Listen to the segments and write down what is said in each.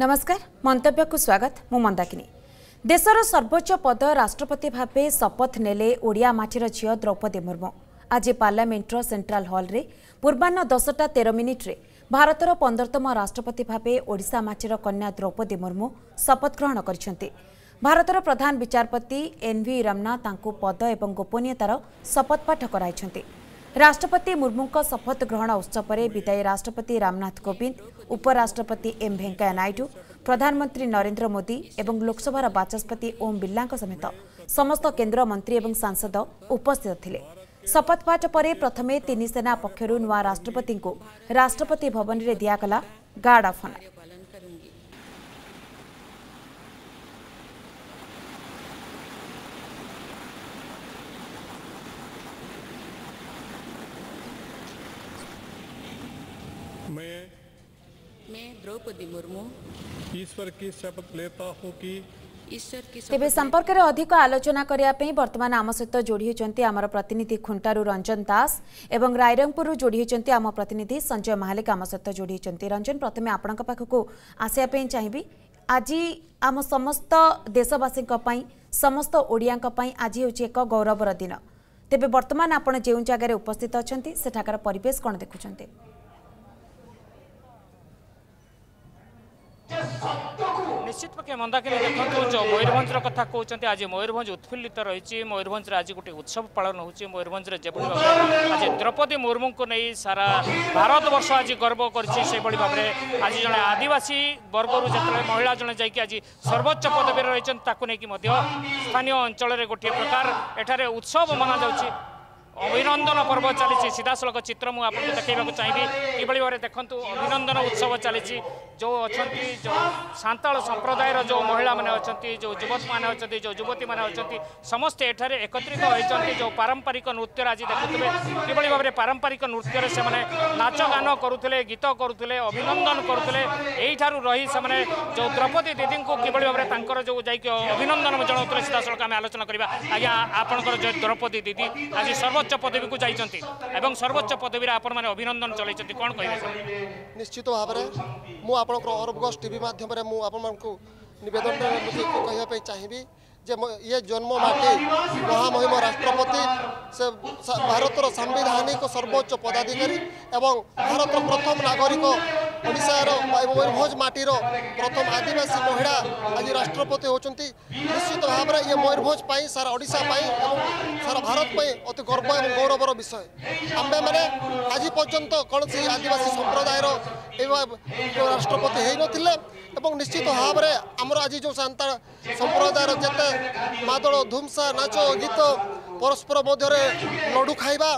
ନମସ୍କାର ମନ୍ତବ୍ୟକୁ ସ୍ୱାଗତ ମୁଁ ମନ୍ଦାକିନୀ ଦେଶର ସର୍ବୋଚ୍ଚ ପଦ ରାଷ୍ଟ୍ରପତି ଭାବେ ଶପଥ ନେଲେ ଓଡ଼ିଆ ମାଟିର ଝିଅ ଦ୍ରୌପଦୀ ମୁର୍ମୁ ଆଜି ପାର୍ଲାମେଣ୍ଟର ସେଣ୍ଟ୍ରାଲ ହଲ୍ରେ ପୂର୍ବାହ୍ନ ଦଶଟା ତେର ମିନିଟ୍ରେ ଭାରତର ପନ୍ଦରତମ ରାଷ୍ଟ୍ରପତି ଭାବେ ଓଡ଼ିଶା ମାଟିର କନ୍ୟା ଦ୍ରୌପଦୀ ମୁର୍ମୁ ଶପଥ ଗ୍ରହଣ କରିଛନ୍ତି ଭାରତର ପ୍ରଧାନ ବିଚାରପତି ଏନ୍ଭି ରମ୍ନା ତାଙ୍କୁ ପଦ ଏବଂ ଗୋପନୀୟତାର ଶପଥପାଠ କରାଇଛନ୍ତି राष्ट्रपति मुर्मु शपथ ग्रहण उत्सवले विदायी राष्ट्रपति रामनाथ कोविन्द उपराष्ट्रपति एम भेकेया नाइ प्रधानमन्त्री नरेन्द्र मोदी एवं लोकसभा बाचस्पति ओम बिर्ला समेत समस्त केन्द्रमन्त्री एवं सांसद उपस्थित थि शपथ पाठ तीन सेना पक्ष नष्ट्रपतिको राष्ट्रपति भवन दिला गार्ड अनर દ્રૌપદી મુર્મુ ઈશ્વર કી શપથ લેતા હું કી तेबे संपर्क में अधिक आलोचना करने बर्तमान आम सहित जोड़ी होती आम प्रतिनिधि खुंटारू रंजन दास और रायरंगपुर जोड़ी होती आम प्रतिनिधि संजय महालिक आम सहित जोड़ी होती रंजन प्रथम आपण को आसवाई चाहिए आज आम समस्त देशवासी समस्त ओडिया आज हूँ एक गौरवर दिन तेज बर्तमान आप जो जगार उपस्थित अच्छा सेठाकर परेश कौन देखुं ନିଶ୍ଚିତ ପକ୍ଷେ ମନ୍ଦାକିନୀ ଦେଖନ୍ତୁ ଯେଉଁ ମୟୂରଭଞ୍ଜର କଥା କହୁଛନ୍ତି ଆଜି ମୟୂରଭଞ୍ଜ ଉତ୍ଫୁଲ୍ଲିତ ରହିଛି ମୟୂରଭଞ୍ଜରେ ଆଜି ଗୋଟିଏ ଉତ୍ସବ ପାଳନ ହେଉଛି ମୟୂରଭଞ୍ଜରେ ଯେଭଳି ଭାବରେ ଆଜି ଦ୍ରୌପଦୀ ମୁର୍ମୁଙ୍କୁ ନେଇ ସାରା ଭାରତବର୍ଷ ଆଜି ଗର୍ବ କରିଛି ସେଭଳି ଭାବରେ ଆଜି ଜଣେ ଆଦିବାସୀ ବର୍ଗରୁ ଯେତେବେଳେ ମହିଳା ଜଣେ ଯାଇକି ଆଜି ସର୍ବୋଚ୍ଚ ପଦବୀରେ ରହିଛନ୍ତି ତାକୁ ନେଇକି ମଧ୍ୟ ସ୍ଥାନୀୟ ଅଞ୍ଚଳରେ ଗୋଟିଏ ପ୍ରକାର ଏଠାରେ ଉତ୍ସବ ମନାଯାଉଛି ଅଭିନନ୍ଦନ ପର୍ବ ଚାଲିଛି ସିଧାସଳଖ ଚିତ୍ର ମୁଁ ଆପଣଙ୍କୁ ଦେଖାଇବାକୁ ଚାହିଁବି କିଭଳି ଭାବରେ ଦେଖନ୍ତୁ ଅଭିନନ୍ଦନ ଉତ୍ସବ ଚାଲିଛି ଯେଉଁ ଅଛନ୍ତି ଯେଉଁ ସାନ୍ତାଳ ସମ୍ପ୍ରଦାୟର ଯେଉଁ ମହିଳାମାନେ ଅଛନ୍ତି ଯେଉଁ ଯୁବକମାନେ ଅଛନ୍ତି ଯେଉଁ ଯୁବତୀମାନେ ଅଛନ୍ତି ସମସ୍ତେ ଏଠାରେ ଏକତ୍ରିତ ହୋଇଛନ୍ତି ଯେଉଁ ପାରମ୍ପରିକ ନୃତ୍ୟରେ ଆଜି ଦେଖୁଥିବେ କିଭଳି ଭାବରେ ପାରମ୍ପରିକ ନୃତ୍ୟରେ ସେମାନେ ନାଚଗାନ କରୁଥିଲେ ଗୀତ କରୁଥିଲେ ଅଭିନନ୍ଦନ କରୁଥିଲେ ଏଇଠାରୁ ରହି ସେମାନେ ଯେଉଁ ଦ୍ରୌପଦୀ ଦିଦିଙ୍କୁ କିଭଳି ଭାବରେ ତାଙ୍କର ଯେଉଁ ଯାଇକି ଅଭିନନ୍ଦନ ଜଣାଉଥିଲେ ସିଧାସଳଖ ଆମେ ଆଲୋଚନା କରିବା ଆଜ୍ଞା ଆପଣଙ୍କର ଯେଉଁ ଦ୍ରୌପଦୀ ଦିଦି ଆଜି ସର୍ବୋଚ୍ଚ সর্বোচ্চ পদবীকে যাইছেন এবং সর্বোচ্চ পদবীরে আপনার অভিনন্দন চলাইছেন কোণ কে নিশ্চিত ভাবে মু আপনার অরব গছ টিভি মাধ্যমে মু আপনার নিবেদন কে চাহিবি যে ইয়ে জন্ম মাটি মহামহিম রাষ্ট্রপতি সে ভারতর সাংবিধানিক সর্বোচ্চ পদাধিকারী এবং ভারতর প্রথম নাগরিক ଓଡ଼ିଶାର ମୟୂରଭଞ୍ଜ ମାଟିର ପ୍ରଥମ ଆଦିବାସୀ ମହିଳା ଆଜି ରାଷ୍ଟ୍ରପତି ହେଉଛନ୍ତି ନିଶ୍ଚିତ ଭାବରେ ଇଏ ମୟୂରଭଞ୍ଜ ପାଇଁ ସାରା ଓଡ଼ିଶା ପାଇଁ ଏବଂ ସାରା ଭାରତ ପାଇଁ ଅତି ଗର୍ବ ଏବଂ ଗୌରବର ବିଷୟ ଆମ୍ଭେମାନେ ଆଜି ପର୍ଯ୍ୟନ୍ତ କୌଣସି ଆଦିବାସୀ ସମ୍ପ୍ରଦାୟର ରାଷ୍ଟ୍ରପତି ହୋଇନଥିଲେ ଏବଂ ନିଶ୍ଚିତ ଭାବରେ ଆମର ଆଜି ଯେଉଁ ସାନ୍ତାଳ ସମ୍ପ୍ରଦାୟର ଯେତେ ମାଦଳ ଧୁମସା ନାଚ ଗୀତ ପରସ୍ପର ମଧ୍ୟରେ ଲଡ଼ୁ ଖାଇବା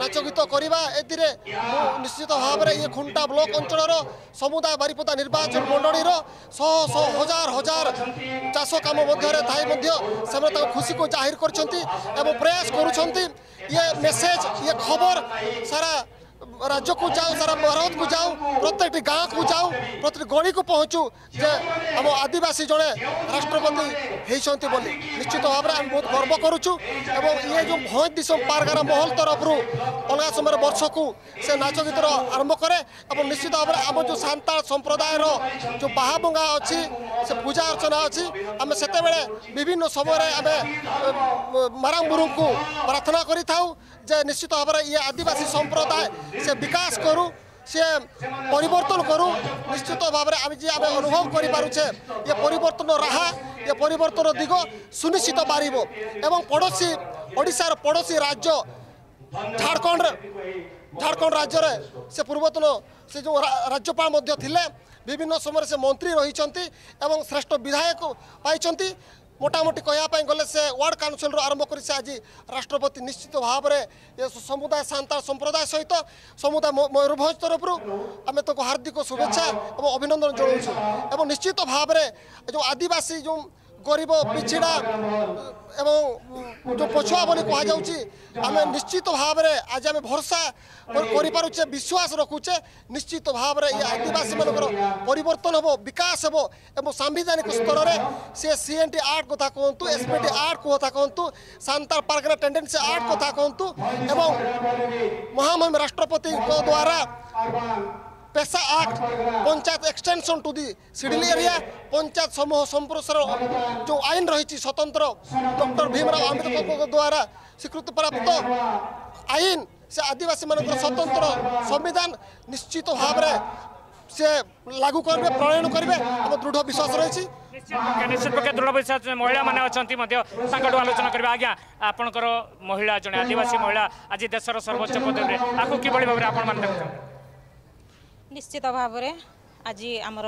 ନାଚ ଗୀତ କରିବା ଏଥିରେ ମୁଁ ନିଶ୍ଚିତ ଭାବରେ ଇଏ ଖୁଣ୍ଟା ବ୍ଲକ ଅଞ୍ଚଳର ସମୁଦାୟ ବାରିପଦା ନିର୍ବାଚନ ମଣ୍ଡଳୀର ଶହ ଶହ ହଜାର ହଜାର ଚାଷ କାମ ମଧ୍ୟରେ ଥାଇ ମଧ୍ୟ ସେମାନେ ତାଙ୍କ ଖୁସିକୁ ଜାହିର କରିଛନ୍ତି ଏବଂ ପ୍ରୟାସ କରୁଛନ୍ତି ଇଏ ମେସେଜ ଇଏ ଖବର ସାରା রাজ্যকু যাও সারা ভারতকু যাও প্রত্যেকটি গাঁকু যাও প্রত্যেকটি গলিকু পৌঁছু যে আম আদিবাসী জনে রাষ্ট্রপতি হয়েছেন বলে নিশ্চিত ভাবে আমি বহু গর্ব করুছু এবং ইয়ে যে ভয় দিশম পার্গার মহল তরফর অলগা সময় বর্ষকু সে নাচ গীতর আরম্ভ করে এবং নিশ্চিত ভাবে আমার যে সাঁতাল সম্প্রদায়ের যে বাহাবঙ্গা অছি সে পূজা অর্চনা অছি আমি সেতবে বিভিন্ন সময় আমি মারাং গুরুঙ্কু প্রার্থনা করে থাকু যে নিশ্চিত ভাবে ইয়ে আদিবাসী সম্প্রদায় সে বিকাশ করু সে পরিবর্তন করু নিশ্চিত ভাবে আমি যে আমি অনুভব করিপারুছে এ পরিবর্তন রাহা এ পরিবর্তন দিগ সুনিশ্চিত পারিব এবং পড়োশী ওড়শার পড়োশী রাজ্য ঝাড়খণ্ড ঝাড়খণ্ড রাজ্যের সে পূর্বতন সে যে রাজ্যপাল বিভিন্ন সময় সে মন্ত্রী রয়েছেন এবং শ্রেষ্ঠ বিধায়ক পাইছেন মোটামুটি কহা গেলে সে ওয়ার্ড কাউন্সিল আরম্ভ করে সে আজ রাষ্ট্রপতি নিশ্চিত ভাবে সমুদায় সাঁতাল সম্প্রদায় সহ সমুদায় ময়ূরভঞ্জ তরফর আমি তাকে হার্দিক শুভেচ্ছা এবং অভিনন্দন জনাওছু এবং নিশ্চিত ভাবে যে আদিবাসী যে গরিব পিছিড়া এবং যে পছুয়া বলে কুহযাচ্ছে আমি নিশ্চিত ভাবে আজ আমি ভরসা করিপারুছে বিশ্বাস রখুছে নিশ্চিত ভাবে এই আদিবাসী মানকর পরিবর্তন হব বিকাশ হব এবং সাংবিধানিক স্তরের সে সিএনটি আর্ট কথা কুহতু এসপিটি আর্ট কথা কুহতু সান্তাল পার্কের টেন্ডেন্সি আর্ট কথা কুহতু এবং মহামহিম রাষ্ট্রপতি দ্বারা PESA act panchayat extension to the scheduled area panchayat সমূহ সম্প্রসার যে আইন রয়েছে স্বতন্ত্র ডক্টর ভীমরাও আম্বেদকর দ্বারা স্বীকৃতিপ্রাপ্ত আইন সে আদিবাসী মানুষ স্বতন্ত্র সংবিধান নিশ্চিত ভাবে সে লাগু করবে প্রণয়ন করবে আমার দৃঢ় বিশ্বাস রয়েছে নিশ্চিত পক্ষে দৃঢ় বিশ্বাস মহিলা মানে অনেক তাঙ্কু আলোচনা করবে আজ্ঞা আপনার মহিলা জন আদিবাসী মহিলা আজ দেশের সর্বোচ্চ পদবী আকু কিভাবে ভাবে আপনার দেখুন ନିଶ୍ଚିତ ଭାବରେ ଆଜି ଆମର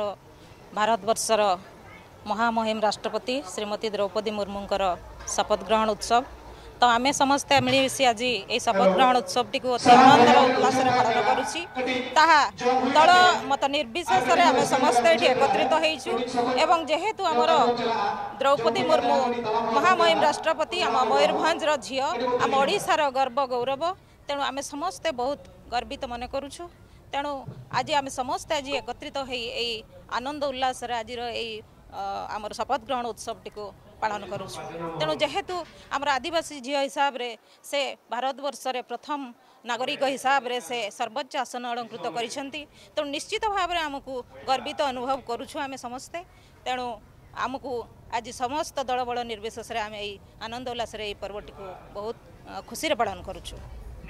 ଭାରତବର୍ଷର ମହାମହିମ ରାଷ୍ଟ୍ରପତି ଶ୍ରୀମତୀ ଦ୍ରୌପଦୀ ମୁର୍ମୁଙ୍କର ଶପଥ ଗ୍ରହଣ ଉତ୍ସବ ତ ଆମେ ସମସ୍ତେ ମିଳିମିଶି ଆଜି ଏହି ଶପଥ ଗ୍ରହଣ ଉତ୍ସବଟିକୁ ଅତି ଆନନ୍ଦର ଉଲ୍ଲାସରେ ପାଳନ କରୁଛି ତାହା ଦଳ ମତ ନିର୍ବିଶେଷରେ ଆମେ ସମସ୍ତେ ଏଠି ଏକତ୍ରିତ ହେଇଛୁ ଏବଂ ଯେହେତୁ ଆମର ଦ୍ରୌପଦୀ ମୁର୍ମୁ ମହାମହିମ ରାଷ୍ଟ୍ରପତି ଆମ ମୟୂରଭଞ୍ଜର ଝିଅ ଆମ ଓଡ଼ିଶାର ଗର୍ବ ଗୌରବ ତେଣୁ ଆମେ ସମସ୍ତେ ବହୁତ ଗର୍ବିତ ମନେ କରୁଛୁ ତେଣୁ ଆଜି ଆମେ ସମସ୍ତେ ଆଜି ଏକତ୍ରିତ ହୋଇ ଏଇ ଆନନ୍ଦ ଉଲ୍ଲାସରେ ଆଜିର ଏଇ ଆମର ଶପଥ ଗ୍ରହଣ ଉତ୍ସବଟିକୁ ପାଳନ କରୁଛୁ ତେଣୁ ଯେହେତୁ ଆମର ଆଦିବାସୀ ଝିଅ ହିସାବରେ ସେ ଭାରତବର୍ଷରେ ପ୍ରଥମ ନାଗରିକ ହିସାବରେ ସେ ସର୍ବୋଚ୍ଚ ଆସନ ଅଳଙ୍କୃତ କରିଛନ୍ତି ତେଣୁ ନିଶ୍ଚିତ ଭାବରେ ଆମକୁ ଗର୍ବିତ ଅନୁଭବ କରୁଛୁ ଆମେ ସମସ୍ତେ ତେଣୁ ଆମକୁ ଆଜି ସମସ୍ତ ଦଳବଳ ନିର୍ବିଶେଷରେ ଆମେ ଏଇ ଆନନ୍ଦ ଉଲ୍ଲାସରେ ଏଇ ପର୍ବଟିକୁ ବହୁତ ଖୁସିରେ ପାଳନ କରୁଛୁ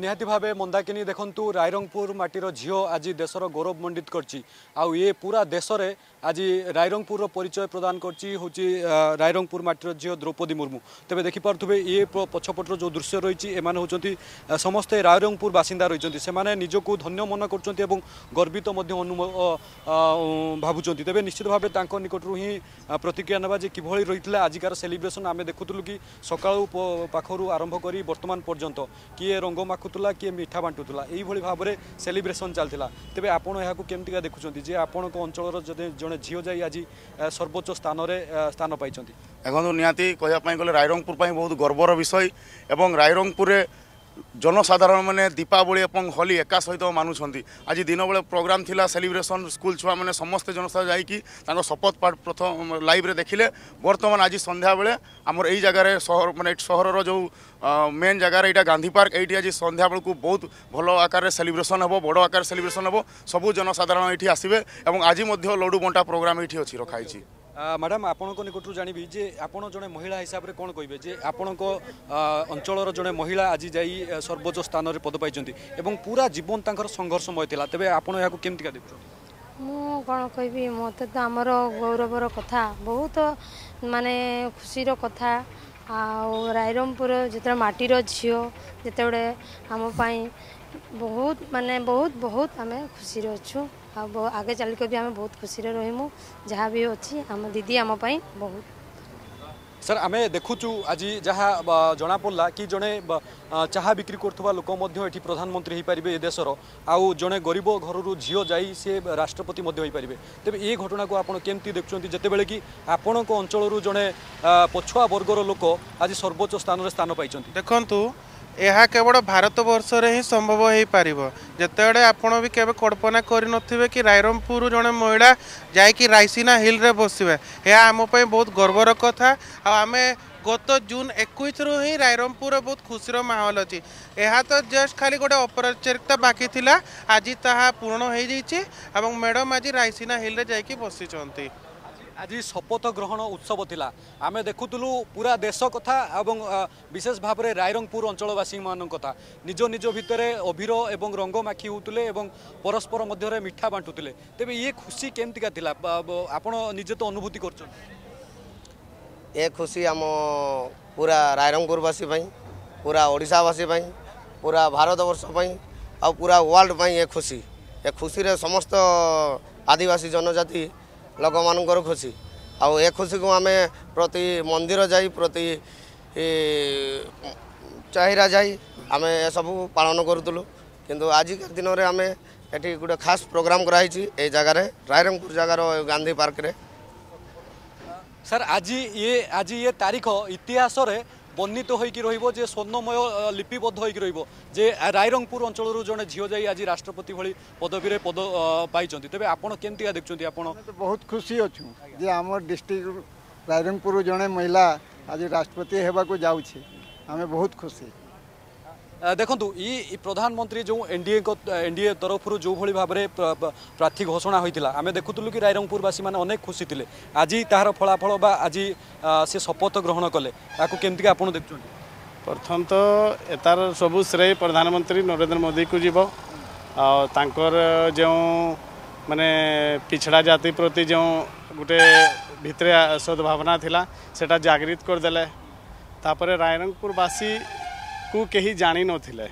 ନିହାତି ଭାବେ ମନ୍ଦାକିନୀ ଦେଖନ୍ତୁ ରାଇରଙ୍ଗପୁର ମାଟିର ଝିଅ ଆଜି ଦେଶର ଗୌରବମଣ୍ଡିତ କରିଛି ଆଉ ଇଏ ପୁରା ଦେଶରେ ଆଜି ରାଇରଙ୍ଗପୁରର ପରିଚୟ ପ୍ରଦାନ କରିଛି ହେଉଛି ରାଇରଙ୍ଗପୁର ମାଟିର ଝିଅ ଦ୍ରୌପଦୀ ମୁର୍ମୁ ତେବେ ଦେଖିପାରୁଥିବେ ଇଏ ପଛପଟର ଯେଉଁ ଦୃଶ୍ୟ ରହିଛି ଏମାନେ ହେଉଛନ୍ତି ସମସ୍ତେ ରାଇରଙ୍ଗପୁର ବାସିନ୍ଦା ରହିଛନ୍ତି ସେମାନେ ନିଜକୁ ଧନ୍ୟ ମନେ କରୁଛନ୍ତି ଏବଂ ଗର୍ବିତ ମଧ୍ୟ ଅନୁଭ ଭାବୁଛନ୍ତି ତେବେ ନିଶ୍ଚିତ ଭାବେ ତାଙ୍କ ନିକଟରୁ ହିଁ ପ୍ରତିକ୍ରିୟା ନେବା ଯେ କିଭଳି ରହିଥିଲା ଆଜିକାର ସେଲିବ୍ରେସନ୍ ଆମେ ଦେଖୁଥିଲୁ କି ସକାଳୁ ପାଖରୁ ଆରମ୍ଭ କରି ବର୍ତ୍ତମାନ ପର୍ଯ୍ୟନ୍ତ କିଏ ରଙ୍ଗ মাখুলা কিয়ে মিঠা বাটুলা এইভাবে ভাবে সেলিব্রেসন চালা তবে আপনার এখন কমিটিকা দেখুম যে আপনার অঞ্চলের যদি জনে ঝিও যাই আজ সর্বোচ্চ স্থানরে স্থান পাইছেন দেখুন নিহতি কে রায়রঙ্গপুর বহু গর্বর বিষয় এবং রায়রঙ্গপুরে জনসাধারণ মানে দীপাবলি এবং হোলি একা সহ মানুষ আজ দিনবেলা প্রোগ্রাম লা সেলিব্রেসন স্কুল ছুঁ মানে সমস্ত জনসাধারণ যাই তাঁর শপথ পাঠ প্রথম লাইভ্রে দেখলে বর্তমান আজ সন্ধ্যাবেলে আমার এই জায়গায় সহর মানে সহরর যে মেন জায়গার এইটা গান্ধী পার্ক এইটি আজ সন্ধ্যাবেলক বহু ভালো আকারে সেলিব্রেসন হব বড় আকারে সেলিব্রেসন হব সবু জনসাধারণ এটি আসবে এবং আজ মধ্যে লডু বন্টা প্রোগ্রাম এটি অছি রখা হয়েছে ମ୍ୟାଡ଼ାମ୍ ଆପଣଙ୍କ ନିକଟରୁ ଜାଣିବି ଯେ ଆପଣ ଜଣେ ମହିଳା ହିସାବରେ କ'ଣ କହିବେ ଯେ ଆପଣଙ୍କ ଅଞ୍ଚଳର ଜଣେ ମହିଳା ଆଜି ଯାଇ ସର୍ବୋଚ୍ଚ ସ୍ଥାନରେ ପଦ ପାଇଛନ୍ତି ଏବଂ ପୁରା ଜୀବନ ତାଙ୍କର ସଂଘର୍ଷମୟ ଥିଲା ତେବେ ଆପଣ ଏହାକୁ କେମିତିକା ଦେଖୁଛନ୍ତି ମୁଁ କ'ଣ କହିବି ମୋତେ ତ ଆମର ଗୌରବର କଥା ବହୁତ ମାନେ ଖୁସିର କଥା ଆଉ ରାଇରଙ୍ଗପୁର ଯେତେବେଳେ ମାଟିର ଝିଅ ଯେତେବେଳେ ଆମ ପାଇଁ ବହୁତ ମାନେ ବହୁତ ବହୁତ ଆମେ ଖୁସିରେ ଅଛୁ ଆଉ ଆଗେ ଚାଲିକି ବି ଆମେ ବହୁତ ଖୁସିରେ ରହିମୁ ଯାହା ବି ଅଛି ଆମ ଦିଦି ଆମ ପାଇଁ ବହୁତ ସାର୍ ଆମେ ଦେଖୁଛୁ ଆଜି ଯାହା ଜଣାପଡ଼ିଲା କି ଜଣେ ଚାହା ବିକ୍ରି କରୁଥିବା ଲୋକ ମଧ୍ୟ ଏଠି ପ୍ରଧାନମନ୍ତ୍ରୀ ହୋଇପାରିବେ ଏ ଦେଶର ଆଉ ଜଣେ ଗରିବ ଘରରୁ ଝିଅ ଯାଇ ସେ ରାଷ୍ଟ୍ରପତି ମଧ୍ୟ ହୋଇପାରିବେ ତେବେ ଏ ଘଟଣାକୁ ଆପଣ କେମିତି ଦେଖୁଛନ୍ତି ଯେତେବେଳେ କି ଆପଣଙ୍କ ଅଞ୍ଚଳରୁ ଜଣେ ପଛୁଆ ବର୍ଗର ଲୋକ ଆଜି ସର୍ବୋଚ୍ଚ ସ୍ଥାନରେ ସ୍ଥାନ ପାଇଛନ୍ତି ଦେଖନ୍ତୁ ଏହା କେବଳ ଭାରତବର୍ଷରେ ହିଁ ସମ୍ଭବ ହୋଇପାରିବ ଯେତେବେଳେ ଆପଣ ବି କେବେ କଳ୍ପନା କରିନଥିବେ କି ରାଇରଙ୍ଗପୁରରୁ ଜଣେ ମହିଳା ଯାଇକି ରାଇସିନା ହିଲ୍ରେ ବସିବେ ଏହା ଆମ ପାଇଁ ବହୁତ ଗର୍ବର କଥା ଆଉ ଆମେ ଗତ ଜୁନ୍ ଏକୋଇଶରୁ ହିଁ ରାଇରଙ୍ଗପୁରରେ ବହୁତ ଖୁସିର ମାହୋଲ ଅଛି ଏହା ତ ଜଷ୍ଟ ଖାଲି ଗୋଟେ ଔପଚାରିକତା ବାକି ଥିଲା ଆଜି ତାହା ପୂରଣ ହୋଇଯାଇଛି ଏବଂ ମ୍ୟାଡ଼ାମ୍ ଆଜି ରାଇସିନା ହିଲ୍ରେ ଯାଇକି ବସିଛନ୍ତି ଆଜି ଶପଥ ଗ୍ରହଣ ଉତ୍ସବ ଥିଲା ଆମେ ଦେଖୁଥିଲୁ ପୁରା ଦେଶ କଥା ଏବଂ ବିଶେଷ ଭାବରେ ରାଇରଙ୍ଗପୁର ଅଞ୍ଚଳବାସୀମାନଙ୍କ କଥା ନିଜ ନିଜ ଭିତରେ ଅଭିର ଏବଂ ରଙ୍ଗ ମାଖି ହେଉଥିଲେ ଏବଂ ପରସ୍ପର ମଧ୍ୟରେ ମିଠା ବାଣ୍ଟୁଥିଲେ ତେବେ ଇଏ ଖୁସି କେମିତିକା ଥିଲା ଆପଣ ନିଜେ ତ ଅନୁଭୂତି କରୁଛନ୍ତି ଏ ଖୁସି ଆମ ପୁରା ରାଇରଙ୍ଗପୁରବାସୀ ପାଇଁ ପୁରା ଓଡ଼ିଶାବାସୀ ପାଇଁ ପୁରା ଭାରତବର୍ଷ ପାଇଁ ଆଉ ପୁରା ୱାର୍ଲଡ଼ ପାଇଁ ଏ ଖୁସି ଏ ଖୁସିରେ ସମସ୍ତ ଆଦିବାସୀ ଜନଜାତି ଲୋକମାନଙ୍କର ଖୁସି ଆଉ ଏ ଖୁସିକୁ ଆମେ ପ୍ରତି ମନ୍ଦିର ଯାଇ ପ୍ରତି ଚାହିରା ଯାଇ ଆମେ ଏସବୁ ପାଳନ କରୁଥିଲୁ କିନ୍ତୁ ଆଜିକା ଦିନରେ ଆମେ ଏଠି ଗୋଟେ ଖାସ୍ ପ୍ରୋଗ୍ରାମ୍ କରାହେଇଛି ଏଇ ଜାଗାରେ ରାଇରଙ୍ଗପୁର ଜାଗାର ଗାନ୍ଧୀ ପାର୍କରେ ସାର୍ ଆଜି ଇଏ ଆଜି ଇଏ ତାରିଖ ଇତିହାସରେ বর্ণিত হয়েকি রহব যে স্বর্ণময় লিপিবদ্ধ হয়েকি রহব যে রায়রঙ্গপুর অঞ্চলর জন ঝিও যাই আজ রাষ্ট্রপতি ভি পদবীর পদ পাই তবে আপনার কেমি দেখছেন আপনার বহুত খুশি অছু যে আমার ডিস্ট্রিক্ট রায়রঙ্গপুর জনে মহিলা আজ রাষ্ট্রপতি হওয়া যাচ্ছে আমি বহুত খুশি ଦେଖନ୍ତୁ ଇ ପ୍ରଧାନମନ୍ତ୍ରୀ ଯେଉଁ ଏନ୍ଡିଏ ଏନ୍ଡିଏ ତରଫରୁ ଯେଉଁଭଳି ଭାବରେ ପ୍ରାର୍ଥୀ ଘୋଷଣା ହୋଇଥିଲା ଆମେ ଦେଖୁଥିଲୁ କି ରାଇରଙ୍ଗପୁରବାସୀମାନେ ଅନେକ ଖୁସି ଥିଲେ ଆଜି ତାହାର ଫଳାଫଳ ବା ଆଜି ସେ ଶପଥ ଗ୍ରହଣ କଲେ ତାକୁ କେମିତିକି ଆପଣ ଦେଖୁଛନ୍ତି ପ୍ରଥମ ତ ତାର ସବୁ ଶ୍ରେୟ ପ୍ରଧାନମନ୍ତ୍ରୀ ନରେନ୍ଦ୍ର ମୋଦିକୁ ଯିବ ଆଉ ତାଙ୍କର ଯେଉଁ ମାନେ ପିଛଡ଼ା ଜାତି ପ୍ରତି ଯେଉଁ ଗୋଟେ ଭିତରେ ସଦ୍ଭାବନା ଥିଲା ସେଟା ଜାଗୃତ କରିଦେଲେ ତାପରେ ରାଇରଙ୍ଗପୁରବାସୀ को कही जाणि नथिले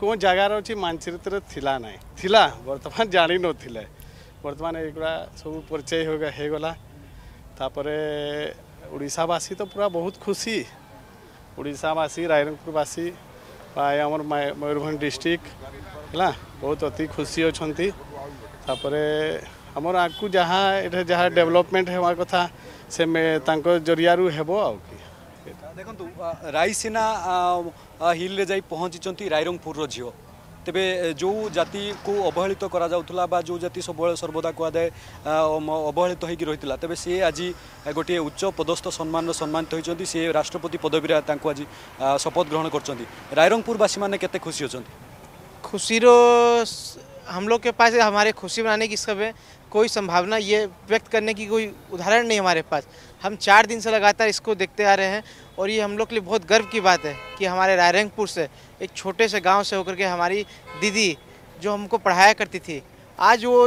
को जगार अच्छी मानचित्र थिला नै थिला वर्तमान जाणि नथिले वर्तमान सब परिचय हो हे तो पूरा बहुत खुशी ओडिसावासी रायरंगपुरवासी बाय मयूरभ डिस्ट्रिक्ट है बहुत अति खुशी अच्छा तापर आम आगे जहाँ जहाँ डेभलपमेंट हवा कथा से जरिया हेबो आ ଦେଖନ୍ତୁ ରାଇସିନା ହିଲ୍ରେ ଯାଇ ପହଞ୍ଚିଛନ୍ତି ରାଇରଙ୍ଗପୁରର ଝିଅ ତେବେ ଯେଉଁ ଜାତିକୁ ଅବହେଳିତ କରାଯାଉଥିଲା ବା ଯେଉଁ ଜାତି ସବୁବେଳେ ସର୍ବଦା କୁହାଯାଏ ଅବହେଳିତ ହୋଇକି ରହିଥିଲା ତେବେ ସେ ଆଜି ଗୋଟିଏ ଉଚ୍ଚ ପଦସ୍ଥ ସମ୍ମାନର ସମ୍ମାନିତ ହୋଇଛନ୍ତି ସେ ରାଷ୍ଟ୍ରପତି ପଦବୀରେ ତାଙ୍କୁ ଆଜି ଶପଥ ଗ୍ରହଣ କରିଛନ୍ତି ରାଇରଙ୍ଗପୁରବାସୀମାନେ କେତେ ଖୁସି ଅଛନ୍ତି ଖୁସିର हम लोग के पास हमारे खुशी मनाने की सब है कोई संभावना ये व्यक्त करने की कोई उदाहरण नहीं हमारे पास हम चार दिन से लगातार इसको देखते आ रहे हैं और ये हम लोग के लिए बहुत गर्व की बात है कि हमारे रायरंगपुर से एक छोटे से गांव से होकर के हमारी दीदी जो हमको पढ़ाया करती थी आज वो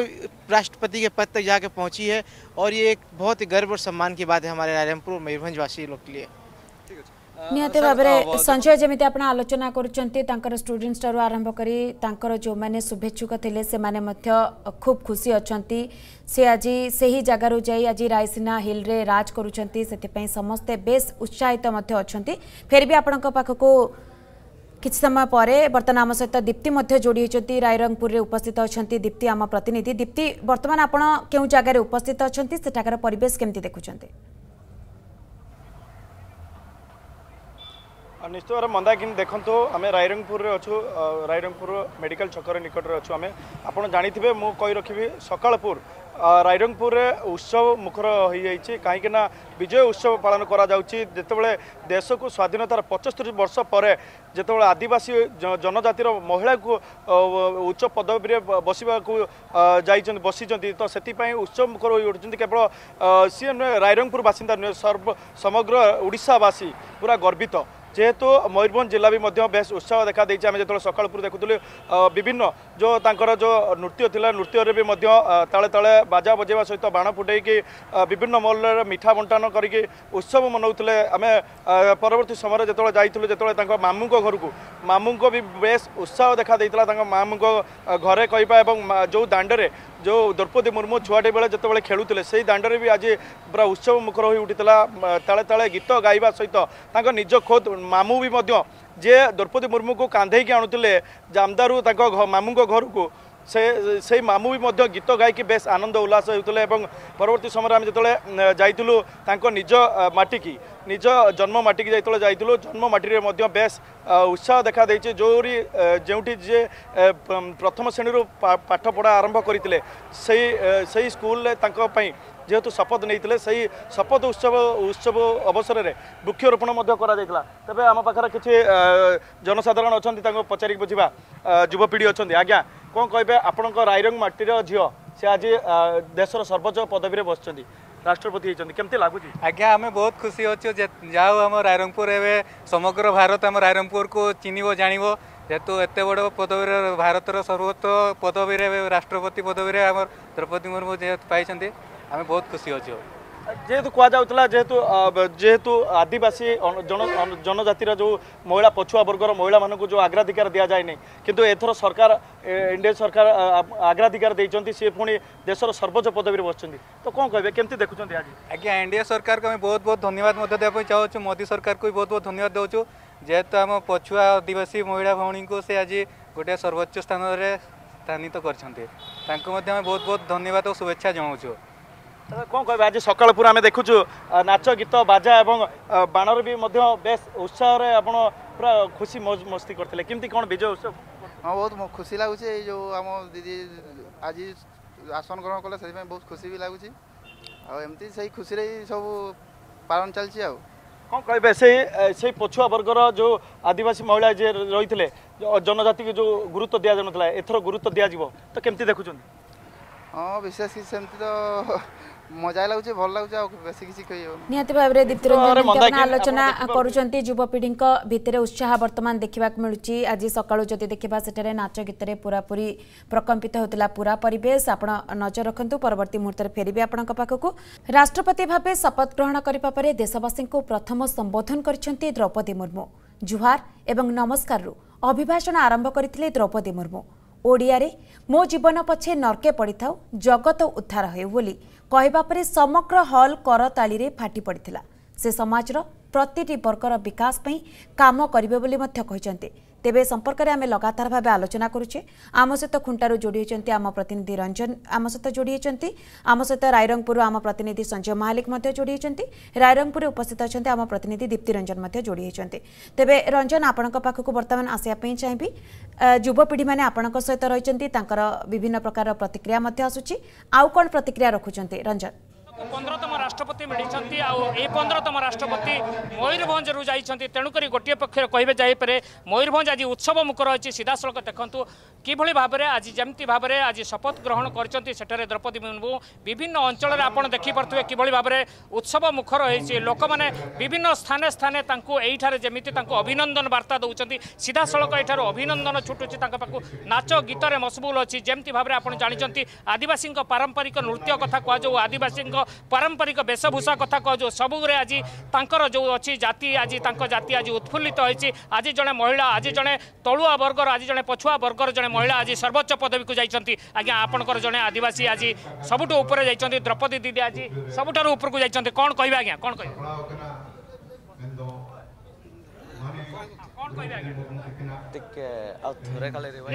राष्ट्रपति के पद तक जाके पहुंची है और ये एक बहुत ही गर्व और सम्मान की बात है हमारे रायरंगपुर मयूरभंजवासी लोग के लिए ନିହାତି ଭାବରେ ସଞ୍ଜୟ ଯେମିତି ଆପଣ ଆଲୋଚନା କରୁଛନ୍ତି ତାଙ୍କର ଷ୍ଟୁଡେଣ୍ଟସ୍ଠାରୁ ଆରମ୍ଭ କରି ତାଙ୍କର ଯେଉଁମାନେ ଶୁଭେଚ୍ଛୁକ ଥିଲେ ସେମାନେ ମଧ୍ୟ ଖୁବ୍ ଖୁସି ଅଛନ୍ତି ସେ ଆଜି ସେହି ଜାଗାରୁ ଯାଇ ଆଜି ରାଇସିନା ହିଲ୍ରେ ରାଜ କରୁଛନ୍ତି ସେଥିପାଇଁ ସମସ୍ତେ ବେଶ୍ ଉତ୍ସାହିତ ମଧ୍ୟ ଅଛନ୍ତି ଫେର୍ ବି ଆପଣଙ୍କ ପାଖକୁ କିଛି ସମୟ ପରେ ବର୍ତ୍ତମାନ ଆମ ସହିତ ଦୀପ୍ତି ମଧ୍ୟ ଯୋଡ଼ି ହୋଇଛନ୍ତି ରାଇରଙ୍ଗପୁରରେ ଉପସ୍ଥିତ ଅଛନ୍ତି ଦୀପ୍ତି ଆମ ପ୍ରତିନିଧି ଦୀପ୍ତି ବର୍ତ୍ତମାନ ଆପଣ କେଉଁ ଜାଗାରେ ଉପସ୍ଥିତ ଅଛନ୍ତି ସେଠାକାର ପରିବେଶ କେମିତି ଦେଖୁଛନ୍ତି ନିଶ୍ଚୟ ମନ୍ଦାକିନି ଦେଖନ୍ତୁ ଆମେ ରାଇରଙ୍ଗପୁରରେ ଅଛୁ ରାଇରଙ୍ଗପୁର ମେଡ଼ିକାଲ ଛକରେ ନିକଟରେ ଅଛୁ ଆମେ ଆପଣ ଜାଣିଥିବେ ମୁଁ କହି ରଖିବି ସକାଳପୁର ରାଇରଙ୍ଗପୁରରେ ଉତ୍ସବ ମୁଖର ହୋଇଯାଇଛି କାହିଁକି ନା ବିଜୟ ଉତ୍ସବ ପାଳନ କରାଯାଉଛି ଯେତେବେଳେ ଦେଶକୁ ସ୍ୱାଧୀନତାର ପଚସ୍ତରୀ ବର୍ଷ ପରେ ଯେତେବେଳେ ଆଦିବାସୀ ଜନଜାତିର ମହିଳାକୁ ଉଚ୍ଚ ପଦବୀରେ ବସିବାକୁ ଯାଇଛନ୍ତି ବସିଛନ୍ତି ତ ସେଥିପାଇଁ ଉତ୍ସବ ମୁଖର ହୋଇ ଉଠୁଛନ୍ତି କେବଳ ସିଏ ନୁହେଁ ରାଇରଙ୍ଗପୁର ବାସିନ୍ଦା ନୁହେଁ ସର୍ବ ସମଗ୍ର ଓଡ଼ିଶାବାସୀ ପୁରା ଗର୍ବିତ ଯେହେତୁ ମୟୂରଭଞ୍ଜ ଜିଲ୍ଲା ବି ମଧ୍ୟ ବେଶ ଉତ୍ସାହ ଦେଖା ଦେଇଛି ଆମେ ଯେତେବେଳେ ସକାଳପୁର ଦେଖୁଥିଲୁ ବିଭିନ୍ନ ଯେଉଁ ତାଙ୍କର ଯେଉଁ ନୃତ୍ୟ ଥିଲା ନୃତ୍ୟରେ ବି ମଧ୍ୟ ତାଳେ ତାଳେ ବାଜା ବଜାଇବା ସହିତ ବାଣ ଫୁଟେଇକି ବିଭିନ୍ନ ମହଲରେ ମିଠା ବଣ୍ଟନ କରିକି ଉତ୍ସବ ମନାଉଥିଲେ ଆମେ ପରବର୍ତ୍ତୀ ସମୟରେ ଯେତେବେଳେ ଯାଇଥିଲୁ ଯେତେବେଳେ ତାଙ୍କ ମାମୁଙ୍କ ଘରକୁ ମାମୁଙ୍କ ବି ବେଶ ଉତ୍ସାହ ଦେଖା ଦେଇଥିଲା ତାଙ୍କ ମାମୁଙ୍କ ଘରେ କହିବା ଏବଂ ଯେଉଁ ଦାଣ୍ଡରେ ଯେଉଁ ଦ୍ରୌପଦୀ ମୁର୍ମୁ ଛୁଆଟି ବେଳେ ଯେତେବେଳେ ଖେଳୁଥିଲେ ସେଇ ଦାଣ୍ଡରେ ବି ଆଜି ପୁରା ଉତ୍ସବ ମୁଖର ହୋଇ ଉଠିଥିଲା ତାଳେ ତାଳେ ଗୀତ ଗାଇବା ସହିତ ତାଙ୍କ ନିଜ ଖୋଦ ମାମୁଁ ବି ମଧ୍ୟ ଯିଏ ଦ୍ରୌପଦୀ ମୁର୍ମୁଙ୍କୁ କାନ୍ଧେଇକି ଆଣୁଥିଲେ ଜାମଦାରୁ ତାଙ୍କ ମାମୁଁଙ୍କ ଘରକୁ সে সেই মামু বি গীত গাইকি বেশ আনন্দ উল্লাস হেউলে এবং পরবর্তী সময় আমি যেত যাই তাঁর নিজ মাটিকি নিজ জন্ম মাটিকি যেত যাই জন্ম মাটি বেশ উৎসাহ দেখা দিয়েছে যেটি যেটি যে প্রথম শ্রেণীর পাঠ পড়া আরম্ভ করে সেই সেই স্কুলে তাঁর যেহেতু শপথ নিয়ে সেই শপথ উৎসব উৎসব অবসরের বৃক্ষরোপণ করা তবে আমার পাখে কিছু জনসাধারণ অনেক তাঁর পচারি বুঝবা যুবপিঢ়ি অনেক আজ্ঞা କ'ଣ କହିବେ ଆପଣଙ୍କ ରାଇରଙ୍ଗ ମାଟିର ଝିଅ ସେ ଆଜି ଦେଶର ସର୍ବୋଚ୍ଚ ପଦବୀରେ ବସିଛନ୍ତି ରାଷ୍ଟ୍ରପତି ହେଇଛନ୍ତି କେମିତି ଲାଗୁଛି ଆଜ୍ଞା ଆମେ ବହୁତ ଖୁସି ଅଛୁ ଯାହା ହଉ ଆମ ରାଇରଙ୍ଗପୁର ଏବେ ସମଗ୍ର ଭାରତ ଆମ ରାଇରଙ୍ଗପୁରକୁ ଚିହ୍ନିବ ଜାଣିବ ଯେହେତୁ ଏତେ ବଡ଼ ପଦବୀରେ ଭାରତର ସର୍ବୋଚ୍ଚ ପଦବୀରେ ରାଷ୍ଟ୍ରପତି ପଦବୀରେ ଆମର ଦ୍ରୌପଦୀ ମୁର୍ମୁ ଯେହେତୁ ପାଇଛନ୍ତି ଆମେ ବହୁତ ଖୁସି ଅଛୁ যেহেতু কুযাওয়া যেহেতু যেহেতু আদিবাসী জনজাতির যে মহিলা পছুয়া বর্গর মহিলা মানুষ যে আগ্রাধিকার দিয়া যায় না কিন্তু এথর সরকার ইন্ডিয়া সরকার আগ্রাধিকার দিয়েছেন সি পুঁ দেশের সর্বোচ্চ পদবীরে বসছেন তো কম কে কেমি দেখুম আজ আজ্ঞা এনডিএ সরকারকে আমি বহুত বহুত ধন্যবাদ দেওয়া চাহুছু মোদি সরকারকে বহুত বহুত ধন্যবাদ দেছু যেহেতু আম পছুয়া আদিবাসী মহিলা ভৌণীকে সে আজ গোটে সর্বোচ্চ স্থানরে স্থানিত করছেন তাঁকু আমি বহুত বহুত ধন্যবাদ ও শুভেচ্ছা জনাওছু কম কে আজ সকাল পুরো আমি দেখুছু নাচ গীত বাজা এবং বাণর বি বেশ উৎসাহের আপনার পুরা খুশি মজ মস্তি করলে কেমতি কোণ বিজয় উৎসব হ্যাঁ বহু খুশি লাগুছে এই যে আমার দিদি আজ আসন গ্রহণ কলে সেই বহু খুশি বি লাগুছে ଆଉ ଏମିତି ସେଇ ଖୁସିରେ ସବୁ ପାଳନ ଚାଲିଛି ଆଉ সেই କହିବେ ସେଇ ସେଇ ପଛୁଆ ବର୍ଗର ଯେଉଁ ଆଦିବାସୀ ମହିଳା ଯିଏ ରହିଥିଲେ ଜନଜାତିକୁ ଯେଉଁ ଗୁରୁତ୍ୱ ଦିଆଯାଉନଥିଲା ଏଥର ଗୁରୁତ୍ୱ ଦିଆଯିବ ତ କେମିତି ଦେଖୁଛନ୍ତି ହଁ ବିଶେଷ କିଛି ସେମିତି ତ ମଜା ଲାଗୁଛି ଭଲ ଲାଗୁଛି ଆଉ ବେଶୀ କିଛି କହି ହେବନି ନିହାତି ଭାବରେ ଦୀପ୍ତି ରଞ୍ଜନ ଆଲୋଚନା କରୁଛନ୍ତି ଯୁବପିଢ଼ିଙ୍କ ଭିତରେ ଉତ୍ସାହ ବର୍ତ୍ତମାନ ଦେଖିବାକୁ ମିଳୁଛି ଆଜି ସକାଳୁ ଯଦି ଦେଖିବା ସେଠାରେ ନାଚ ଗୀତରେ ପୁରାପୁରି ପ୍ରକମ୍ପିତ ହେଉଥିଲା ରାଷ୍ଟ୍ରପତି ଭାବେ ଶପଥ ଗ୍ରହଣ କରିବା ପରେ ଦେଶବାସୀଙ୍କୁ ପ୍ରଥମ ସମ୍ବୋଧନ କରିଛନ୍ତି ଦ୍ରୌପଦୀ ମୁର୍ମୁ ଜୁହାର ଏବଂ ନମସ୍କାରରୁ ଅଭିଭାଷଣ ଆରମ୍ଭ କରିଥିଲେ ଦ୍ରୌପଦୀ ମୁର୍ମୁ ଓଡ଼ିଆରେ ମୋ ଜୀବନ ପଛେ ନର୍କେ ପଡ଼ିଥାଉ ଜଗତ ଉଦ୍ଧାର ହେଉ ବୋଲି କହିବା ପରେ ସମଗ୍ର ହଲ୍ କରତାଳିରେ ଫାଟି ପଡ଼ିଥିଲା ସେ ସମାଜର ପ୍ରତିଟି ବର୍ଗର ବିକାଶ ପାଇଁ କାମ କରିବେ ବୋଲି ମଧ୍ୟ କହିଛନ୍ତି ତେବେ ଏ ସମ୍ପର୍କରେ ଆମେ ଲଗାତାର ଭାବେ ଆଲୋଚନା କରୁଛେ ଆମ ସହିତ ଖୁଣ୍ଟାରୁ ଯୋଡ଼ି ହୋଇଛନ୍ତି ଆମ ପ୍ରତିନିଧି ରଞ୍ଜନ ଆମ ସହିତ ଯୋଡ଼ି ହୋଇଛନ୍ତି ଆମ ସହିତ ରାଇରଙ୍ଗପୁରରୁ ଆମ ପ୍ରତିନିଧି ସଞ୍ଜୟ ମହାଲିକ ମଧ୍ୟ ଯୋଡ଼ି ହୋଇଛନ୍ତି ରାଇରଙ୍ଗପୁରରେ ଉପସ୍ଥିତ ଅଛନ୍ତି ଆମ ପ୍ରତିନିଧି ଦୀପ୍ତି ରଞ୍ଜନ ମଧ୍ୟ ଯୋଡ଼ି ହୋଇଛନ୍ତି ତେବେ ରଞ୍ଜନ ଆପଣଙ୍କ ପାଖକୁ ବର୍ତ୍ତମାନ ଆସିବା ପାଇଁ ଚାହିଁବି ଯୁବପିଢ଼ିମାନେ ଆପଣଙ୍କ ସହିତ ରହିଛନ୍ତି ତାଙ୍କର ବିଭିନ୍ନ ପ୍ରକାରର ପ୍ରତିକ୍ରିୟା ମଧ୍ୟ ଆସୁଛି ଆଉ କ'ଣ ପ୍ରତିକ୍ରିୟା ରଖୁଛନ୍ତି ରଞ୍ଜନ ପନ୍ଦରତମ ରାଷ୍ଟ୍ରପତି ମିଳିଛନ୍ତି ଆଉ ଏଇ ପନ୍ଦରତମ ରାଷ୍ଟ୍ରପତି ମୟୂରଭଞ୍ଜରୁ ଯାଇଛନ୍ତି ତେଣୁକରି ଗୋଟିଏ ପକ୍ଷରେ କହିବେ ଯାଇପାରେ ମୟୂରଭଞ୍ଜ ଆଜି ଉତ୍ସବ ମୁଖ ରହିଛି ସିଧାସଳଖ ଦେଖନ୍ତୁ କିଭଳି ଭାବରେ ଆଜି ଯେମିତି ଭାବରେ ଆଜି ଶପଥ ଗ୍ରହଣ କରିଛନ୍ତି ସେଠାରେ ଦ୍ରୌପଦୀ ମୁର୍ମୁ ବିଭିନ୍ନ ଅଞ୍ଚଳରେ ଆପଣ ଦେଖିପାରୁଥିବେ କିଭଳି ଭାବରେ ଉତ୍ସବ ମୁଖ ରହିଛି ଲୋକମାନେ ବିଭିନ୍ନ ସ୍ଥାନେ ସ୍ଥାନେ ତାଙ୍କୁ ଏଇଠାରେ ଯେମିତି ତାଙ୍କୁ ଅଭିନନ୍ଦନ ବାର୍ତ୍ତା ଦେଉଛନ୍ତି ସିଧାସଳଖ ଏଠାରୁ ଅଭିନନ୍ଦନ ଛୁଟୁଛି ତାଙ୍କ ପାଖକୁ ନାଚ ଗୀତରେ ମସବୁଲ ଅଛି ଯେମିତି ଭାବରେ ଆପଣ ଜାଣିଛନ୍ତି ଆଦିବାସୀଙ୍କ ପାରମ୍ପରିକ ନୃତ୍ୟ କଥା କୁହାଯାଉ ଆଦିବାସୀଙ୍କ ପାରମ୍ପରିକ ବେଶଭୂଷା କଥା କହୁଛୁ ସବୁରେ ଆଜି ତାଙ୍କର ଯେଉଁ ଅଛି ଜାତି ଆଜି ତାଙ୍କ ଜାତି ଆଜି ଉତ୍ଫୁଲ୍ଲିତ ହୋଇଛି ଆଜି ଜଣେ ମହିଳା ଆଜି ଜଣେ ତଳୁଆ ବର୍ଗର ଆଜି ଜଣେ ପଛୁଆ ବର୍ଗର ଜଣେ ମହିଳା ଆଜି ସର୍ବୋଚ୍ଚ ପଦବୀକୁ ଯାଇଛନ୍ତି ଆଜ୍ଞା ଆପଣଙ୍କର ଜଣେ ଆଦିବାସୀ ଆଜି ସବୁଠୁ ଉପରେ ଯାଇଛନ୍ତି ଦ୍ରୌପଦୀ ଦିଦି ଆଜି ସବୁଠାରୁ ଉପରକୁ ଯାଇଛନ୍ତି କ'ଣ କହିବେ ଆଜ୍ଞା କ'ଣ କହିବେ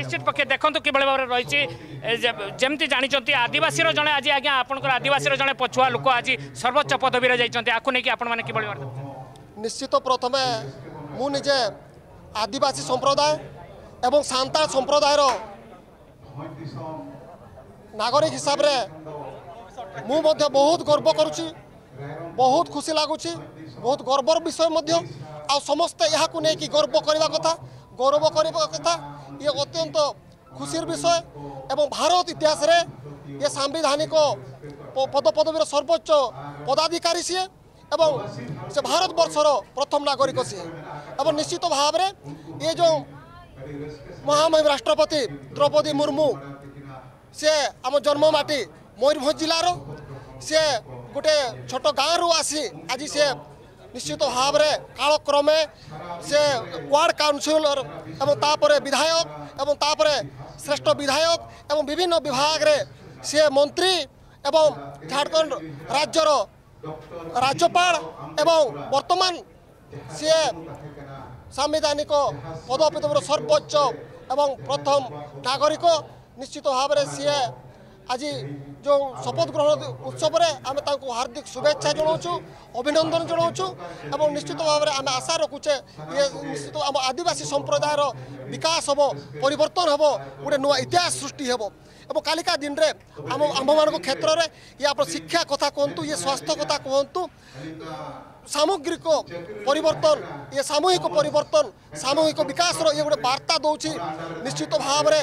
নিশ্চিত পক্ষে দেখুন কিভাবে ভাবে রয়েছে যেমি জাঁচান আদিবাসীর জন আজ আজ্ঞা আপনার আদিবাসীর জন পছুয়া লোক আজ সর্বোচ্চ পদবীরে যাই আকু আপনার কিভাবে নিশ্চিত প্রথমে মু নিজে আদিবাসী সম্প্রদায় এবং সাঁতাল সম্প্রদায়ের নাগরিক হিসাবে মু বহুত গর্ব করছি বহুত খুশি লাগুছি বহুত গর্বর বিষয় মধ্য ଆଉ ସମସ୍ତେ ଏହାକୁ ନେଇକି ଗର୍ବ କରିବା କଥା ଗୌରବ କରିବା କଥା ଇଏ ଅତ୍ୟନ୍ତ ଖୁସିର ବିଷୟ ଏବଂ ଭାରତ ଇତିହାସରେ ଇଏ ସାମ୍ବିଧାନିକ ପଦପଦବୀର ସର୍ବୋଚ୍ଚ ପଦାଧିକାରୀ ସିଏ ଏବଂ ସେ ଭାରତବର୍ଷର ପ୍ରଥମ ନାଗରିକ ସିଏ ଏବଂ ନିଶ୍ଚିତ ଭାବରେ ଇଏ ଯେଉଁ ମହାମହିମ ରାଷ୍ଟ୍ରପତି ଦ୍ରୌପଦୀ ମୁର୍ମୁ ସିଏ ଆମ ଜନ୍ମ ମାଟି ମୟୂରଭଞ୍ଜ ଜିଲ୍ଲାର ସିଏ ଗୋଟେ ଛୋଟ ଗାଁରୁ ଆସି ଆଜି ସିଏ ନିଶ୍ଚିତ ଭାବରେ କାଳକ୍ରମେ ସେ ୱାର୍ଡ଼ କାଉନସିଲର ଏବଂ ତାପରେ ବିଧାୟକ ଏବଂ ତାପରେ ଶ୍ରେଷ୍ଠ ବିଧାୟକ ଏବଂ ବିଭିନ୍ନ ବିଭାଗରେ ସିଏ ମନ୍ତ୍ରୀ ଏବଂ ଝାଡ଼ଖଣ୍ଡ ରାଜ୍ୟର ରାଜ୍ୟପାଳ ଏବଂ ବର୍ତ୍ତମାନ ସିଏ ସାମ୍ବିଧାନିକ ପଦପୀଠର ସର୍ବୋଚ୍ଚ ଏବଂ ପ୍ରଥମ ନାଗରିକ ନିଶ୍ଚିତ ଭାବରେ ସିଏ ଆଜି যে শপথ গ্রহণ উৎসবের আমি তাঁকু হার্দিক শুভেচ্ছা জনাওছু অভিনন্দন জনাওছু এবং নিশ্চিত ভাবে আমি আশা রাখুছে ইয়ে নিশ্চিত আমার আদিবাসী সম্প্রদায়ের বিকাশ হব পরিবর্তন হব গোটে নয় ইতিহাস সৃষ্টি হব এবং কালিকা দিনে আমার ক্ষেত্রে ইয়ে আপনার শিক্ষা কথা কুহতু ইয়ে স্বাস্থ্য কথা কুহতু সামগ্রিক পরিবর্তন ইয়ে সামূহিক পরিবর্তন সামূহিক বিকাশর ইয়ে গোটে বার্তা দৌছি নিশ্চিত ভাবে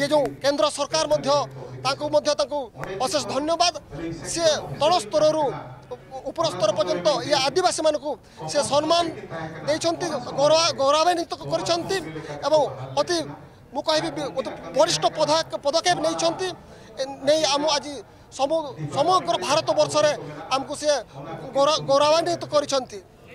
यकार मध्य अशेष धन्यवाद सि तल उपर स्तर पर्यन्त य आदिवासी मि सम्मान चाहिँ गौरव गौरवान्वित गरि अति मि बरिष्ठ पदा पदक्षेप नै नै आम आज समग्र भारतवर्षले आमु सिए गौर गौरवान्वित गरि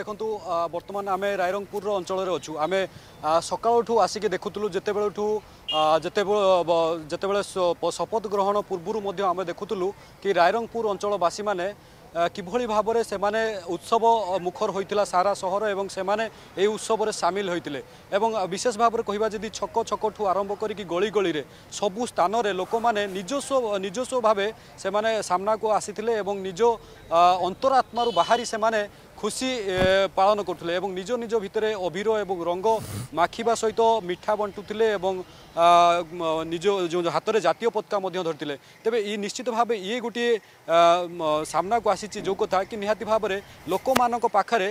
দেখুন বর্তমানে আমি রায়রঙ্গপুর অঞ্চলের অছু আমি সকালঠু আসিকি দেখুলু যেতবেলঠু যেতবে শপথ গ্রহণ পূর্বর আমি দেখুলু কি রায়রঙ্গপুর অঞ্চলবাসী মানে কিভাবে ভাবে সে উৎসব মুখর হয়েছিল সারা সহর এবং সে এই উৎসবের সামিল হয়েছিল এবং বিশেষ ভাবে কহা যদি ছক ছকঠু আরম্ভ করি গলি গলিরে সবু স্থানের লোক মানে নিজস্ব নিজস্ব ভাবে সে সামনাকু আসি এবং নিজ অন্তরাত্মার বাহারি সে খুশি পালন করুলে এবং নিজ নিজ ভিতরে অভির এবং রঙ মাখিবা সহিত মিঠা বন্টুলে এবং নিজ যে হাতরে জাতীয় পতাকা মধ্যে ধরিলে তবে ই নিশ্চিত ভাবে ইয়ে গোটিয়ে সামনাকু আসিছি যে কথা কি নিহতি ভাবে লোক পাখে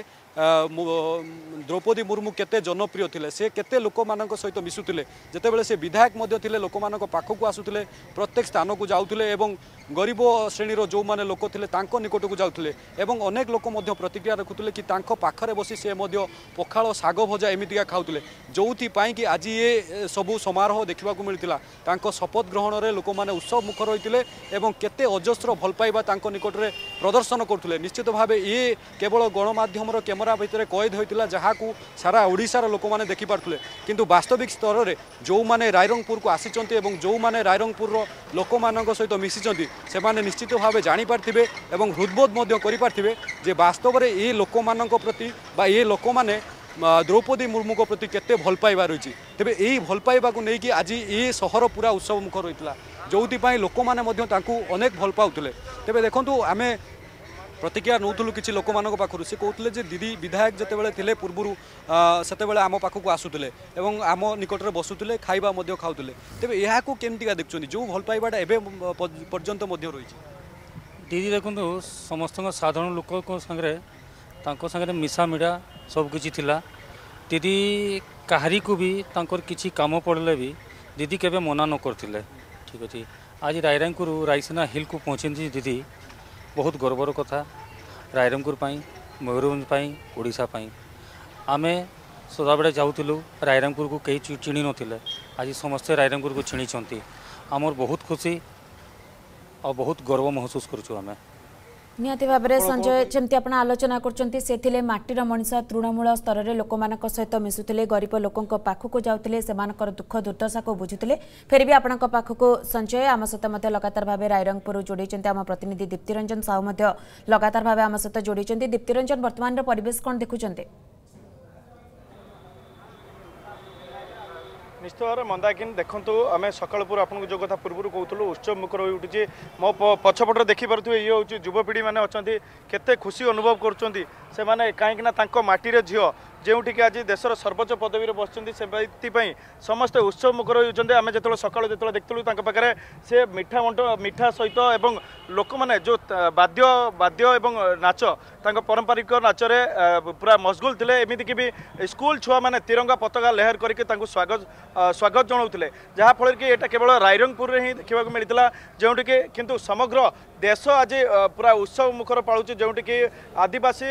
দ্রৌপদী মুর্মু কেতে জনপ্রিয় লে সে কেতে লোক সহিত মিশুলে যেতবে সে বিধায়ক মধ্যে লে লোক পাখক আসুলে প্রত্যেক স্থানক যাওলে এবং গরিব শ্রেণীর ଯେଉଁମାନେ ଲୋକ ଥିଲେ ତାଙ୍କ ନିକଟକୁ ଯାଉଥିଲେ ଏବଂ ଅନେକ ଲୋକ ମଧ୍ୟ ପ୍ରତିକ୍ରିୟା ରଖୁଥିଲେ କି ତାଙ୍କ ପାଖରେ ବସି ସେ ମଧ୍ୟ ପଖାଳ ଶାଗ ଭଜା ଏମିତିକା ଖାଉଥିଲେ ଯେଉଁଥିପାଇଁ କି ଆଜି ଏ ସବୁ ସମାରୋହ ଦେଖିବାକୁ ମିଳିଥିଲା ତାଙ୍କ ଶପଥ ଗ୍ରହଣରେ ଲୋକମାନେ ଉତ୍ସବ ମୁଖ ରହିଥିଲେ ଏବଂ କେତେ ଅଜସ୍ର ଭଲ ପାଇବା ତାଙ୍କ ନିକଟରେ ପ୍ରଦର୍ଶନ କରୁଥିଲେ ନିଶ୍ଚିତ ଭାବେ ଇଏ କେବଳ ଗଣମାଧ୍ୟମର କ୍ୟାମେରା ଭିତରେ କଏଦ ହୋଇଥିଲା ଯାହାକୁ ସାରା ଓଡ଼ିଶାର ଲୋକମାନେ ଦେଖିପାରୁଥିଲେ କିନ୍ତୁ ବାସ୍ତବିକ ସ୍ତରରେ ଯେଉଁମାନେ ରାଇରଙ୍ଗପୁରକୁ ଆସିଛନ୍ତି ଏବଂ ଯେଉଁମାନେ ରାଇରଙ୍ଗପୁରର ଲୋକମାନଙ୍କ ସହିତ ମିଶିଛନ୍ତି ସେମାନେ ନିଶ୍ଚିତ ଭାବେ ଜାଣିପାରିଥିବେ ଏବଂ ହୃଦବୋଧ ମଧ୍ୟ କରିପାରିଥିବେ ଯେ ବାସ୍ତବରେ ଏ ଲୋକମାନଙ୍କ ପ୍ରତି ବା ଏ ଲୋକମାନେ ଦ୍ରୌପଦୀ ମୁର୍ମୁଙ୍କ ପ୍ରତି କେତେ ଭଲ ପାଇବା ରହିଛି ତେବେ ଏହି ଭଲ ପାଇବାକୁ ନେଇକି ଆଜି ଏ ସହର ପୁରା ଉତ୍ସବମୁଖ ରହିଥିଲା ଯେଉଁଥିପାଇଁ ଲୋକମାନେ ମଧ୍ୟ ତାଙ୍କୁ ଅନେକ ଭଲ ପାଉଥିଲେ ତେବେ ଦେଖନ୍ତୁ ଆମେ ପ୍ରତିକ୍ରିୟା ନେଉଥିଲୁ କିଛି ଲୋକମାନଙ୍କ ପାଖରୁ ସେ କହୁଥିଲେ ଯେ ଦିଦି ବିଧାୟକ ଯେତେବେଳେ ଥିଲେ ପୂର୍ବରୁ ସେତେବେଳେ ଆମ ପାଖକୁ ଆସୁଥିଲେ ଏବଂ ଆମ ନିକଟରେ ବସୁଥିଲେ ଖାଇବା ମଧ୍ୟ ଖାଉଥିଲେ ତେବେ ଏହାକୁ କେମିତିକା ଦେଖୁଛନ୍ତି ଯେଉଁ ଭଲ ପାଇବାଟା ଏବେ ପର୍ଯ୍ୟନ୍ତ ମଧ୍ୟ ରହିଛି ଦିଦି ଦେଖନ୍ତୁ ସମସ୍ତଙ୍କ ସାଧାରଣ ଲୋକଙ୍କ ସାଙ୍ଗରେ ତାଙ୍କ ସାଙ୍ଗରେ ମିଶାମିଡ଼ା ସବୁକିଛି ଥିଲା ଦିଦି କାହାରିକୁ ବି ତାଙ୍କର କିଛି କାମ ପଡ଼ିଲେ ବି ଦିଦି କେବେ ମନା ନ କରିଥିଲେ ଠିକ୍ ଅଛି ଆଜି ରାୟରାୟପୁର ରାଇସିନା ହିଲ୍କୁ ପହଞ୍ଚିଛନ୍ତି ଦିଦି ବହୁତ ଗର୍ବର କଥା ରାଇରଙ୍ଗପୁର ପାଇଁ ମୟୂରଭଞ୍ଜ ପାଇଁ ଓଡ଼ିଶା ପାଇଁ ଆମେ ସଦାବେଳେ ଯାଉଥିଲୁ ରାଇରଙ୍ଗପୁରକୁ କେହି ଚିଣି ନଥିଲେ ଆଜି ସମସ୍ତେ ରାଇରଙ୍ଗପୁରକୁ ଚିଣିଛନ୍ତି ଆମର ବହୁତ ଖୁସି ଆଉ ବହୁତ ଗର୍ବ ମହସୁସ କରୁଛୁ ଆମେ निहति संजय सञ्जय जम्ति आलोचना माटी माटीर मनिस तृणमूल रे लोकमानक सहित मिसुले गरित लोकुलेस दुःख दुर्दशाको बुझुले फेरि आपु सञ्जय आम सहित लगातार रायरंगपुर रङपुर जोडै आम प्रतिनिधि दीप्तिरञ्जन साहु लगातार भावे आमसित जोडै छन् दिप्तिरञ्जन बर्तमान र देखु कन्थुन ନିଶ୍ଚିତ ଭାବରେ ମନ୍ଦାକିନ ଦେଖନ୍ତୁ ଆମେ ସକାଳପୁର ଆପଣଙ୍କୁ ଯେଉଁ କଥା ପୂର୍ବରୁ କହୁଥିଲୁ ଉତ୍ସବ ମୁଖର ହୋଇ ଉଠିଛି ମୋ ପଛପଟରେ ଦେଖିପାରୁଥିବେ ଇଏ ହେଉଛି ଯୁବପିଢ଼ି ମାନେ ଅଛନ୍ତି କେତେ ଖୁସି ଅନୁଭବ କରୁଛନ୍ତି ସେମାନେ କାହିଁକିନା ତାଙ୍କ ମାଟିର ଝିଅ ଯେଉଁଠିକି ଆଜି ଦେଶର ସର୍ବୋଚ୍ଚ ପଦବୀରେ ବସିଛନ୍ତି ସେଥିପାଇଁ ସମସ୍ତେ ଉତ୍ସବ ମୁଖର ହେଉଛନ୍ତି ଆମେ ଯେତେବେଳେ ସକାଳୁ ଯେତେବେଳେ ଦେଖିଥିଲୁ ତାଙ୍କ ପାଖରେ ସେ ମିଠା ମଣ୍ଟ ମିଠା ସହିତ ଏବଂ ଲୋକମାନେ ଯେଉଁ ବାଦ୍ୟ ବାଦ୍ୟ ଏବଂ ନାଚ ତାଙ୍କ ପାରମ୍ପରିକ ନାଚରେ ପୁରା ମସଗୁଲ ଥିଲେ ଏମିତିକି ବି ସ୍କୁଲ ଛୁଆମାନେ ତିରଙ୍ଗା ପତାକା ଲେହର କରିକି ତାଙ୍କୁ ସ୍ୱାଗତ ସ୍ୱାଗତ ଜଣାଉଥିଲେ ଯାହାଫଳରେ କି ଏଇଟା କେବଳ ରାଇରଙ୍ଗପୁରରେ ହିଁ ଦେଖିବାକୁ ମିଳିଥିଲା ଯେଉଁଠିକି କିନ୍ତୁ ସମଗ୍ର ଦେଶ ଆଜି ପୁରା ଉତ୍ସବ ମୁଖର ପାଳୁଛି ଯେଉଁଠିକି ଆଦିବାସୀ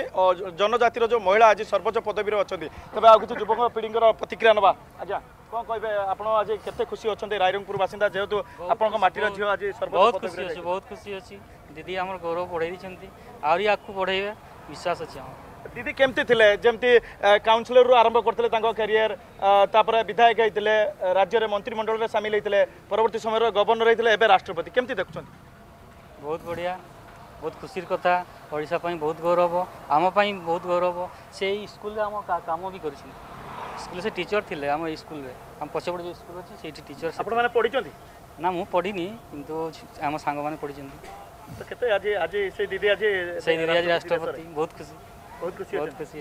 ଜନଜାତିର ଯେଉଁ ମହିଳା ଆଜି ସର୍ବୋଚ୍ଚ ପଦବୀରେ অনেক তবে আউ কিছু যুবক পিঢ়িঙ্কর প্রতিক্রিয়া নেবা আজ্ঞা কম কে আপনার আজ কেতে খুশি অনেক রায়রঙ্গপুর বাসিন্দা যেহেতু আপনার মাটির ঝিও আজ বহুত খুশি অছি বহুত খুশি অছি দিদি আমার গৌরব বড়াই দিয়েছেন আহরি আগু বড়াইবে বিশ্বাস আছে আমার দিদি কেমতি থিলে যেমতি কাউন্সিলর আরম্ভ করলে তাঙ্ক ক্যারিয়ার তারপরে বিধায়ক হয়েছে রাজ্যের মন্ত্রিমণ্ডলের সামিল হয়েছে পরবর্তী সময়ের গভর্নর হয়েছে এবে রাষ্ট্রপতি কেমতি দেখুন বহুত বড়িয়া ବହୁତ ଖୁସିର କଥା ଓଡ଼ିଶା ପାଇଁ ବହୁତ ଗୌରବ ଆମ ପାଇଁ ବହୁତ ଗୌରବ ସେ ଏଇ ସ୍କୁଲରେ ଆମ କାମ ବି କରିଛନ୍ତି ସ୍କୁଲ ସେ ଟିଚର ଥିଲେ ଆମ ଏଇ ସ୍କୁଲରେ ଆମ ପଛପଟେ ଯେଉଁ ସ୍କୁଲ ଅଛି ସେଇଠି ଟିଚର ଆପଣମାନେ ପଢ଼ିଛନ୍ତି ନା ମୁଁ ପଢ଼ିନି କିନ୍ତୁ ଆମ ସାଙ୍ଗମାନେ ପଢ଼ିଛନ୍ତି କେତେ ଆଜି ଆଜି ସେ ଦିଦି ଆଜି ସେଇ ଦିଦି ଆଜି ରାଷ୍ଟ୍ରପତି ବହୁତ ଖୁସି ବହୁତ ଖୁସି ବହୁତ ଖୁସି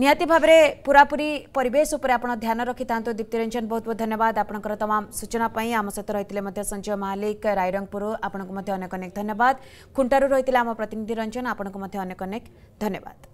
निहाति भावर पूरापुरी परिवेश दिप्ति रञ्जन बहुत बहुत धन्यवाद आपणको तमा सूचनापू आम सहित रहे सञ्जय माल्लिक रुर आक धन्यवाद खुण्टा रहिले आम प्रतिनिधि रञ्जन आपणको धन्यवाद